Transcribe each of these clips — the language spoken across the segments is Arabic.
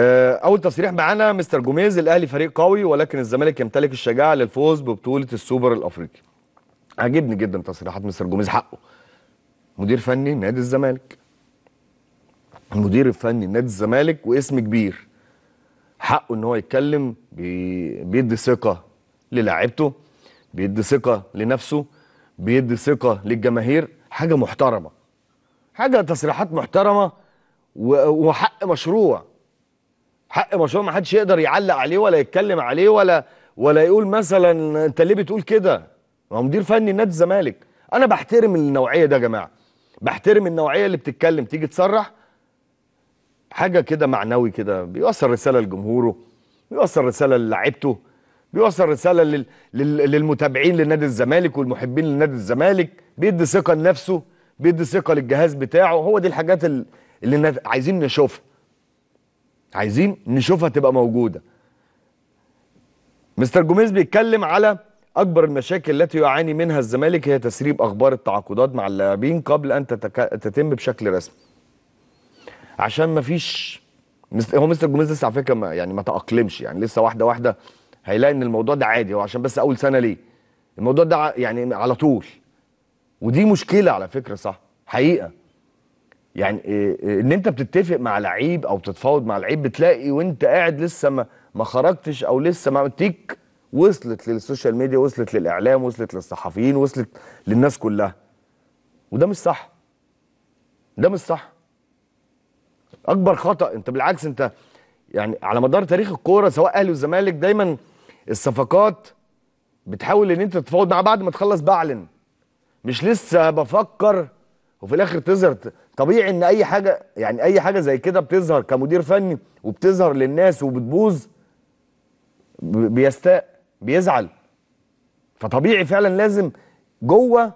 آه، اول تصريح معانا مستر جوميز الاهلي فريق قوي ولكن الزمالك يمتلك الشجاعه للفوز ببطوله السوبر الافريقي عجبني جدا تصريحات مستر جوميز حقه مدير فني نادي الزمالك المدير الفني نادي الزمالك واسم كبير حقه ان هو يتكلم بي... بيدي ثقه للاعيبته بيدي ثقه لنفسه بيدي ثقه للجماهير حاجه محترمه حاجه تصريحات محترمه و... وحق مشروع حق برشلونه ما حدش يقدر يعلق عليه ولا يتكلم عليه ولا ولا يقول مثلا انت ليه بتقول كده ما هو مدير فني نادي الزمالك انا بحترم النوعيه ده يا جماعه بحترم النوعيه اللي بتتكلم تيجي تصرح حاجه كده معنوي كده بيوصل رساله لجمهوره بيوصل رساله للاعيبته بيوصل رساله لل... لل... للمتابعين لنادي الزمالك والمحبين لنادي الزمالك بيدي ثقه لنفسه بيدي ثقه للجهاز بتاعه هو دي الحاجات اللي, اللي عايزين نشوفها عايزين نشوفها تبقى موجوده مستر جوميز بيتكلم على اكبر المشاكل التي يعاني منها الزمالك هي تسريب اخبار التعاقدات مع اللاعبين قبل ان تتك... تتم بشكل رسمي عشان ما فيش هو مستر جوميز لسه على فكره ما يعني ما تاقلمش يعني لسه واحده واحده هيلاقي ان الموضوع ده عادي هو عشان بس اول سنه ليه الموضوع ده يعني على طول ودي مشكله على فكره صح حقيقه يعني آه، آه، ان انت بتتفق مع لعيب او بتتفاوض مع لعيب بتلاقي وانت قاعد لسه ما ما خرجتش او لسه ما تيك وصلت للسوشيال ميديا وصلت للاعلام وصلت للصحفيين وصلت للناس كلها وده مش صح ده مش صح اكبر خطا انت بالعكس انت يعني على مدار تاريخ الكوره سواء اهلي والزمالك دايما الصفقات بتحاول ان انت تتفاوض مع بعد ما تخلص بعلن مش لسه بفكر وفي الاخر تظهر طبيعي ان اي حاجه يعني اي حاجه زي كده بتظهر كمدير فني وبتظهر للناس وبتبوظ بيستاء بيزعل فطبيعي فعلا لازم جوه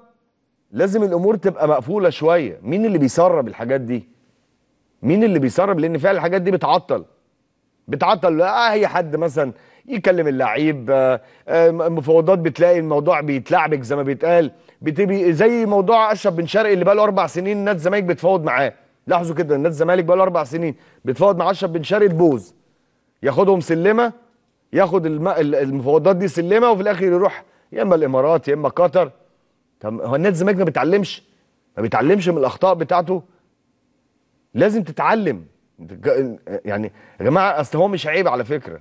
لازم الامور تبقى مقفوله شويه مين اللي بيسرب الحاجات دي مين اللي بيسرب لان فعلا الحاجات دي بتعطل بتعطل اي حد مثلا يكلم اللعيب آه، آه، مفاوضات بتلاقي الموضوع بيتلعبك زي ما بيتقال بتبي زي موضوع اشرف بن شرقي اللي بقى له اربع سنين نادي الزمالك بتفاوض معاه لاحظوا كده نادي الزمالك بقى له اربع سنين بتفاوض مع اشرف بن شرقي تبوظ ياخدهم سلمه ياخد المفاوضات دي سلمه وفي الاخر يروح يا اما الامارات يا اما قطر طب هو النادي الزمالك ما بيتعلمش ما بيتعلمش من الاخطاء بتاعته لازم تتعلم يعني يا جماعه اصل هو مش عيب على فكره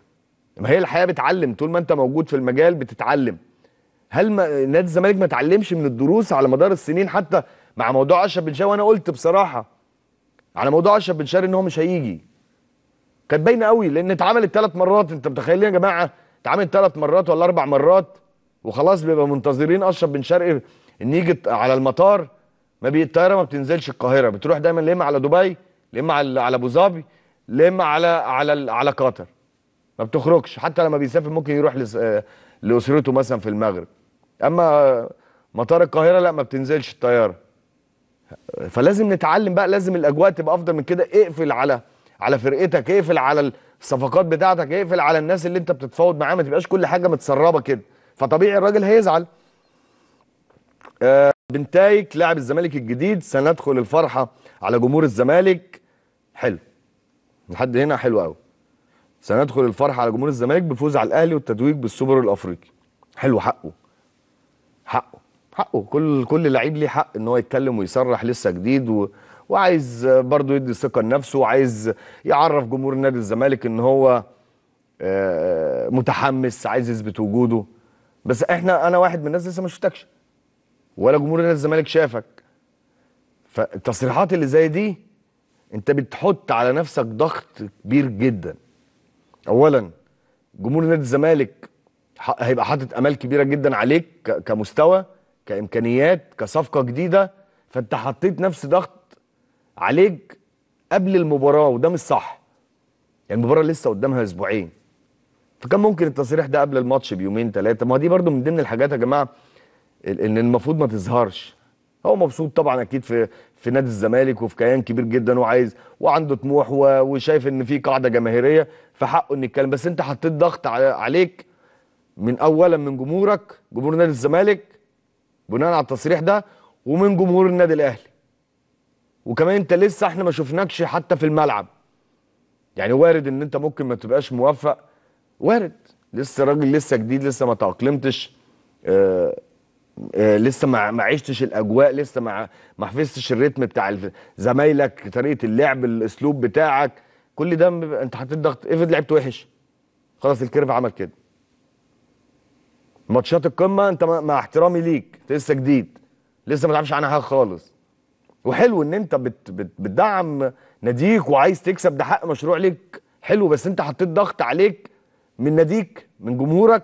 ما هي الحياه بتعلم طول ما انت موجود في المجال بتتعلم هل ما نادي الزمالك ما اتعلمش من الدروس على مدار السنين حتى مع موضوع اشرف بن شاري وانا قلت بصراحه على موضوع اشرف بن شاري ان هو مش هيجي كانت باينه قوي لان اتعملت ثلاث مرات انت متخيلين يا جماعه اتعملت ثلاث مرات ولا اربع مرات وخلاص بيبقى منتظرين اشرف بن شرقي ان يجي على المطار ما بي الطياره ما بتنزلش القاهره بتروح دايما يا اما على دبي يا اما على ابو ظبي يا اما على على على قطر ما بتخرجش حتى لما بيسافر ممكن يروح آه، لاسرته مثلا في المغرب اما مطار القاهره لا ما بتنزلش الطياره فلازم نتعلم بقى لازم الاجواء تبقى افضل من كده اقفل على على فرقتك اقفل على الصفقات بتاعتك اقفل على الناس اللي انت بتتفاوض معاها ما تبقاش كل حاجه متسربه كده فطبيعي الراجل هيزعل آه بنتايك لاعب الزمالك الجديد سندخل الفرحه على جمهور الزمالك حلو لحد هنا حلو قوي سندخل الفرح على جمهور الزمالك بفوز على الاهلي والتتويج بالسوبر الافريقي حلو حقه حقه حقه كل كل لعيب ليه حق ان هو يتكلم ويصرح لسه جديد و... وعايز برضه يدي ثقه لنفسه وعايز يعرف جمهور نادي الزمالك ان هو آه، متحمس عايز يثبت وجوده بس احنا انا واحد من الناس لسه ما شفتكش ولا جمهور نادي الزمالك شافك فالتصريحات اللي زي دي انت بتحط على نفسك ضغط كبير جدا اولا جمهور نادي الزمالك هيبقى حاطط امال كبيره جدا عليك كمستوى كامكانيات كصفقه جديده فانت حطيت نفس ضغط عليك قبل المباراه وده مش صح يعني المباراه لسه قدامها اسبوعين فكان ممكن التصريح ده قبل الماتش بيومين ثلاثه ما دي برده من ضمن الحاجات يا جماعه ان المفروض ما تظهرش هو مبسوط طبعا اكيد في في نادي الزمالك وفي كيان كبير جدا وعايز وعنده طموح وشايف ان في قاعده جماهيريه فحقه ان يتكلم بس انت حطيت ضغط عليك من اولا من جمهورك جمهور نادي الزمالك بناء على التصريح ده ومن جمهور النادي الاهلي وكمان انت لسه احنا ما شفناكش حتى في الملعب يعني وارد ان انت ممكن ما تبقاش موفق وارد لسه راجل لسه جديد لسه ما تاقلمتش آه، آه، لسه ما مع عشتش الاجواء لسه ما مع حفظتش الريتم بتاع زمايلك طريقه اللعب الاسلوب بتاعك كل ده انت حطيت ضغط افرض لعبت وحش خلاص الكيرف عمل كده ماتشات القمه انت مع احترامي ليك انت لسه جديد لسه ما تعرفش عنها حاجه خالص وحلو ان انت بت بت بتدعم ناديك وعايز تكسب ده حق مشروع ليك حلو بس انت حطيت ضغط عليك من ناديك من جمهورك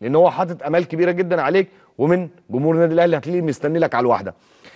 لان هو حاطط امال كبيره جدا عليك ومن جمهور النادي الاهلي هتلاقيه مستني لك على الواحده